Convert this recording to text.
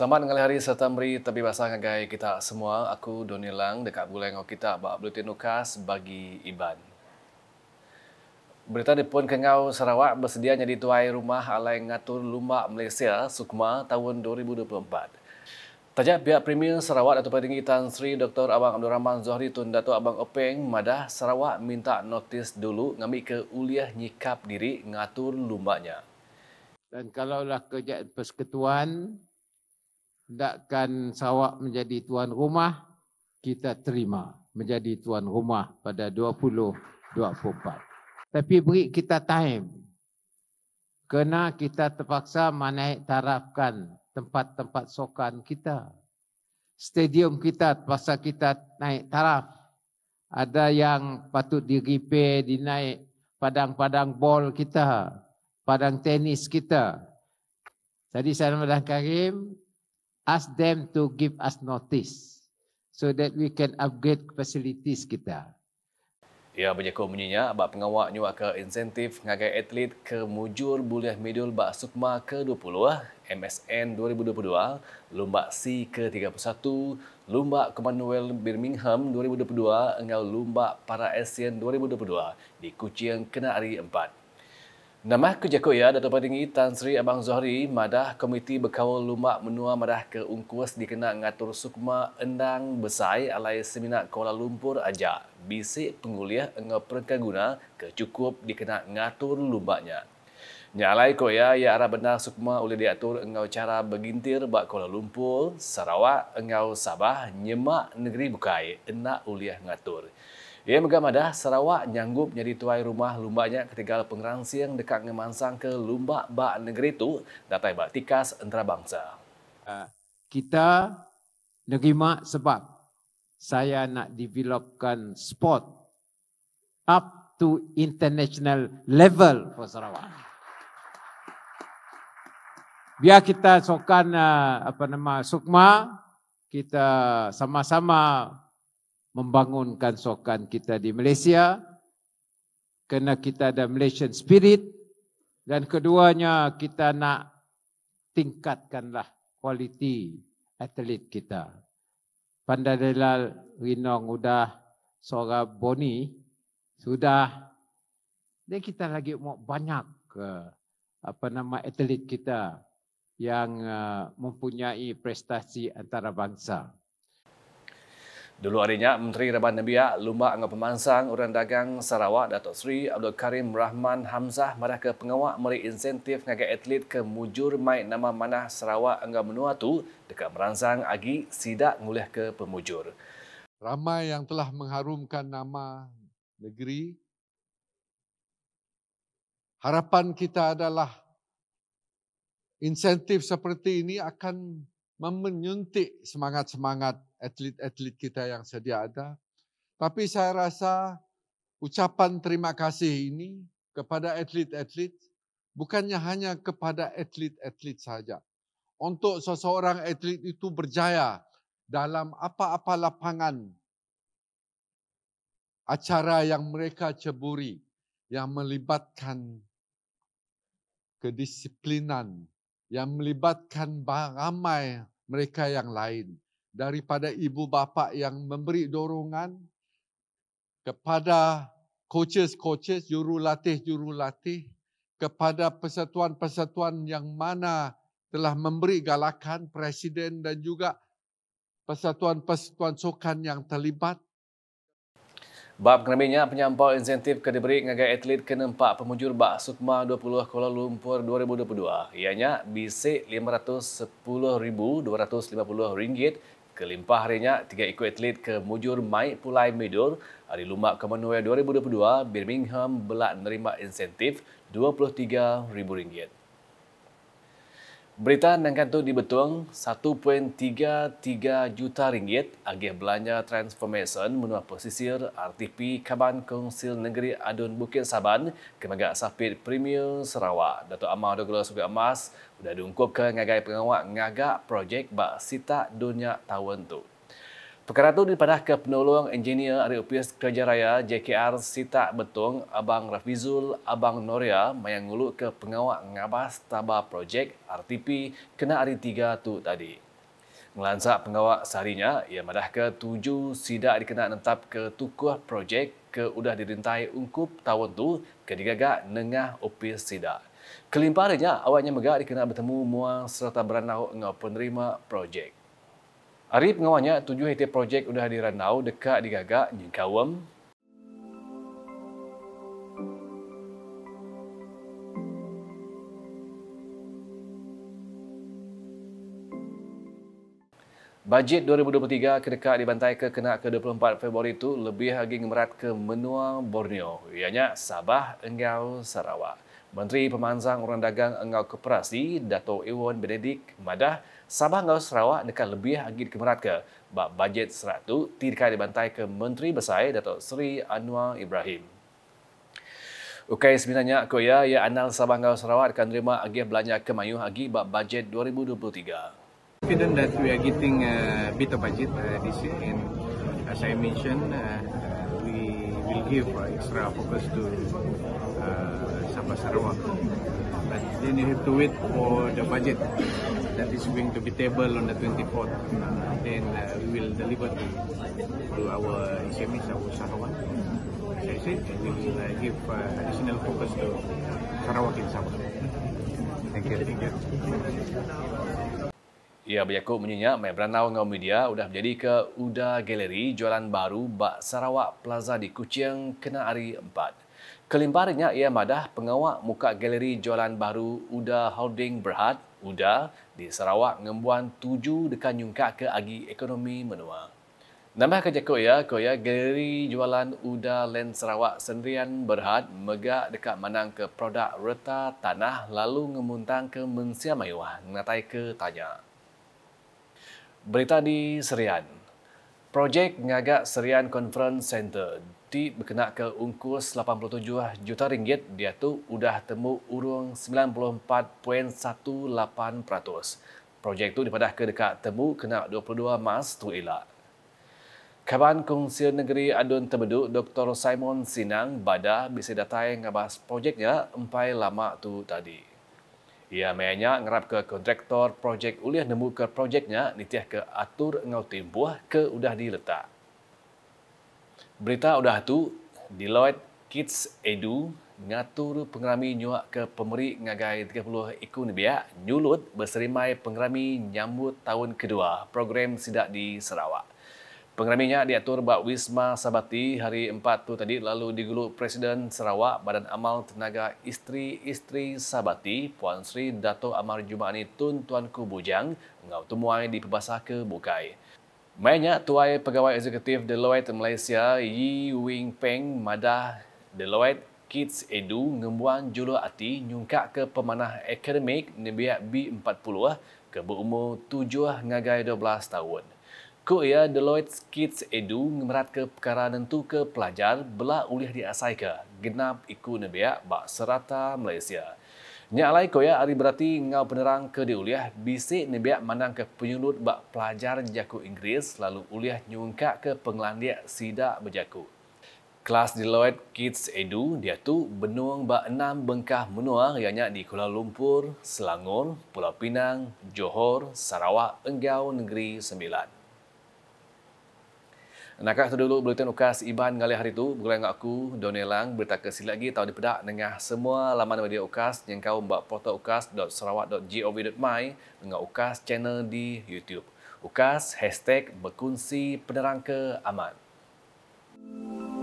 Selamat ngalih hari serta meri tapi basah ngagai kita semua. Aku Doni Lang dekat bulan ngau kita bak bulletin lukas bagi Iban. Berita depun kengau Sarawak bersedia jadi tuai rumah alai ngatur lumak Malaysia Sukma tahun 2024. Tajak pihak Premier Sarawak atau Pertinggi Tan Sri Dr. Abang Abdul Rahman Zohri Tun Datuk Abang Openg Madah Sarawak minta notis dulu ngambil ke uliah nyikap diri ngatur lumaknya. Dan kalaulah kerja persekutuan, hendakkan Sarawak menjadi tuan rumah, kita terima menjadi tuan rumah pada 2024. Tapi beri kita time. Kena kita terpaksa menaik tarafkan tempat-tempat sokan kita. Stadium kita terpaksa kita naik taraf. Ada yang patut diripair, dinaik padang-padang bol kita, padang tenis kita. Tadi saya dan Karim, ask them to give us notice so that we can upgrade facilities kita. Ya banyak munyinya ba pengawak nyua ke insentif ngagai atlet ke mujur buliah medul ba sukma ke 20 MSN 2022 lomba C ke 31 lomba Commonwealth Birmingham 2022 engau lomba para Asian 2022 di Kuching kena hari 4. Nama Kerja Koya Dato' Pertinggi Tan Sri Abang Zohri Madah Komiti bekawal Lumak Menua Madah ke Ungkus dikena ngatur sukma endang besai alai seminar Kuala Lumpur aja. Bisik penguliah nge perkaguna kecukup cukup dikena ngatur lumaknya. Nyalai Koya ya arah benar sukma oleh diatur engau cara begintir bak Kuala Lumpur, Sarawak, engau Sabah, nyemak negeri bukai, enak uliah ngatur. Ia ya, megah madah Sarawak nyanggup jadi tuai rumah lumbanya ketika pengerang siang dekat ngemansang ke lumba bak negeri itu datai bak tikas antarabangsa. Ah, kita nerima sebab saya nak developkan sport up to international level for Sarawak. Biar kita sokan ah, apa nama sukma kita sama-sama membangunkan sokan kita di Malaysia kerana kita ada Malaysian spirit dan keduanya kita nak tingkatkanlah kualiti atlet kita. Pandadelal Winong sudah suara Boni sudah dan kita lagi mau banyak eh, apa nama atlet kita yang eh, mempunyai prestasi antarabangsa. bangsa. Dulu adanya Menteri Reban Nabiya Lumba Anggap Pemansang Orang Dagang Sarawak Datuk Seri Abdul Karim Rahman Hamzah marah ke pengawak meri insentif ngagai atlet ke mujur mai nama manah Sarawak Angga Menua tu dekat merangsang agi sidak ngulih ke pemujur. Ramai yang telah mengharumkan nama negeri. Harapan kita adalah insentif seperti ini akan menyuntik semangat-semangat atlet-atlet kita yang sedia ada. Tapi saya rasa ucapan terima kasih ini kepada atlet-atlet bukannya hanya kepada atlet-atlet saja. Untuk seseorang atlet itu berjaya dalam apa-apa lapangan acara yang mereka ceburi yang melibatkan kedisiplinan yang melibatkan ramai mereka yang lain daripada ibu bapa yang memberi dorongan kepada coaches-coaches, jurulatih-jurulatih, kepada persatuan-persatuan yang mana telah memberi galakan presiden dan juga persatuan-persatuan sokan yang terlibat Bab kerabinya penyampau insentif ke diberi ngagai atlet ke nempak pemujur bak Sukma 20 Kuala Lumpur 2022. Ianya bisi RM510,250 kelimpah harinya tiga ikut atlet ke Mujur Mai Pulai Medul hari Lumba Commonwealth 2022 Birmingham belak nerima insentif RM23,000. Berita nangkantuk di Betung, 1.33 juta ringgit agih belanja transformation menua pesisir RTP Kaban Kongsil Negeri Adun Bukit Saban ke Megak Sapit Premium Sarawak. Dato' Amar Douglas Sugar Emas sudah diungkup ke ngagai pengawak ngagak projek bak sita dunia tahun tu. Perkara itu dipadah ke penolong engineer dari Opis Kerja Raya JKR Sita Betong Abang Rafizul Abang Noria mayang ngulu ke pengawak ngabas taba projek RTP kena hari tiga tu tadi. Melansak pengawak seharinya, ia madah ke tujuh sidak dikena nentap ke tukuh projek ke udah dirintai ungkup tahun tu ke digagak nengah opis sidak. Kelimparnya, awaknya megak dikena bertemu muang serta beranau dengan penerima projek. Ari ngawanya tujuh hektar projek sudah di Randau dekat di Gagak nyengkawem. Bajet 2023 kedekat dibantai ke kena ke 24 Februari itu lebih lagi ngemerat ke menua Borneo, ianya Sabah, Engau, Sarawak. Menteri Pemanzang Orang Dagang Engau Koperasi, Dato' Iwan Benedik Madah, Sabah Engau Sarawak dekat lebih agit kemerat ke bak bajet seratu tidak dibantai ke Menteri Besar Dato' Sri Anwar Ibrahim. Okay, sebenarnya aku ya, ya anal Sabah Engau Sarawak akan terima agih belanja kemayuh agi bak bajet 2023. Confident that we are getting a bit of budget uh, this year and as I mentioned, uh, give uh, extra focus to uh, Sabah Sarawak. But then you have to wait for the budget that is going to be tabled on the 24th. Uh, then uh, we will deliver to, to our SMEs, our Sarawak. As I said, we will uh, give uh, additional focus to Sarawak in Sabah. Thank you. Thank you. Ya, Yaakob menyenyak Mayor Beranau dengan media sudah menjadi ke Uda Gallery jualan baru Bak Sarawak Plaza di Kuching kena hari 4. Kelimparnya ia madah pengawak muka galeri jualan baru Uda Holding Berhad Uda di Sarawak ngembuan tuju dekan nyungka ke agi ekonomi menua. Nambah kerja kau ya, kau ya, galeri jualan Uda Land Sarawak Sendirian Berhad megak dekat menang ke produk reta tanah lalu ngemuntang ke Mensia Mayuah. Ngatai ke tanya. Berita di Serian. Projek ngagak Serian Conference Center di berkena ke ungkus 87 juta ringgit dia tu udah temu urung 94.18%. Projek tu dipadah ke dekat temu kena 22 mas tu elak. Kaban Kongsi Negeri Adun Tebedu Dr. Simon Sinang Bada bisa datang ngabas projeknya empai lama tu tadi. Ia mainnya ngerap ke kontraktor projek ulih nemu ke projeknya nitiah ke atur ngau timbuah ke udah diletak. Berita udah tu Deloitte Kids Edu ngatur pengerami nyuak ke pemeri ngagai 30 ikun biaya nyulut berserimai pengerami nyambut tahun kedua program sidak di Sarawak. Pengraminya diatur Bapak Wisma Sabati hari 4 tu tadi lalu digulu Presiden Sarawak Badan Amal Tenaga Isteri-Isteri Sabati Puan Sri Dato Amar Jumaani Tun Tuanku Bujang mengau temuai di Pebasah ke Bukai. Mainnya Tuai Pegawai Eksekutif Deloitte Malaysia Yi Wing Peng Madah Deloitte Kids Edu ngembuan julu ati nyungkak ke pemanah akademik Nebiak B40 ke berumur 7 ngagai 12 tahun. Ko ya Deloitte Kids Edu ngemerat ke perkara nentu ke pelajar bela ulih diasai ke genap iku nebiak bak serata Malaysia. Nyalai alai ya hari berarti ngau penerang ke diuliah bisi nebiak mandang ke penyulut bak pelajar jaku Inggris lalu uliah nyungka ke penglandia sida bejaku. Kelas Deloitte Kids Edu dia tu benuang bak enam bengkah menua ianya di Kuala Lumpur, Selangor, Pulau Pinang, Johor, Sarawak, Enggau, Negeri Sembilan. Nakak tu dulu buletin ukas Iban ngali hari tu, bukan dengan aku, Donelang, berita ke lagi tahu dipedak dengan semua laman media ukas yang kau buat portal ukas dot dot dot serawat gov my dengan ukas channel di YouTube. Ukas, hashtag, berkunci, penerang ke aman. Hmm.